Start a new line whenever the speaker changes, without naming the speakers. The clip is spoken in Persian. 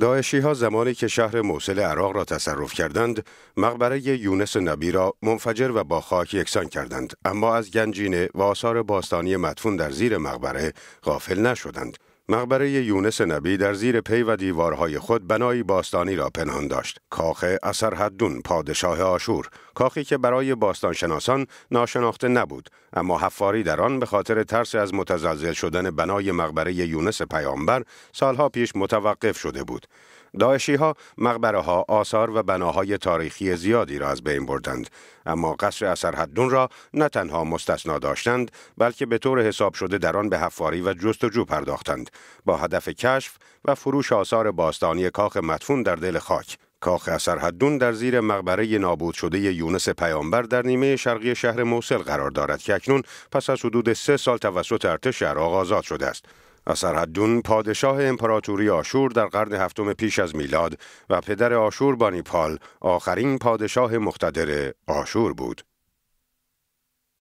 داعشی ها زمانی که شهر موصل عراق را تصرف کردند، مقبره یونس نبی را منفجر و با خاک یکسان کردند، اما از گنجینه و آثار باستانی مدفون در زیر مقبره غافل نشدند. مقبره یونس نبی در زیر پی و دیوارهای خود بنای باستانی را پنهان داشت. کاخ اثر پادشاه آشور، کاخی که برای باستانشناسان ناشناخته نبود، اما حفاری در آن به خاطر ترس از متزلزل شدن بنای مقبره یونس پیامبر سالها پیش متوقف شده بود. داعشی ها ها آثار و بناهای تاریخی زیادی را از بین بردند اما قصر اثر را نه تنها مستثنا داشتند بلکه به طور حساب شده در آن به حفاری و جستجو پرداختند با هدف کشف و فروش آثار باستانی کاخ مدفون در دل خاک کاخ اثرحدون در زیر مقبره نابود شده یونس پیامبر در نیمه شرقی شهر موسل قرار دارد که اکنون پس از حدود سه سال توسط ارتش عراق آزاد شده است اثرحدون پادشاه امپراتوری آشور در قرن هفتم پیش از میلاد و پدر آشور بانیپال آخرین پادشاه مقتدر آشور بود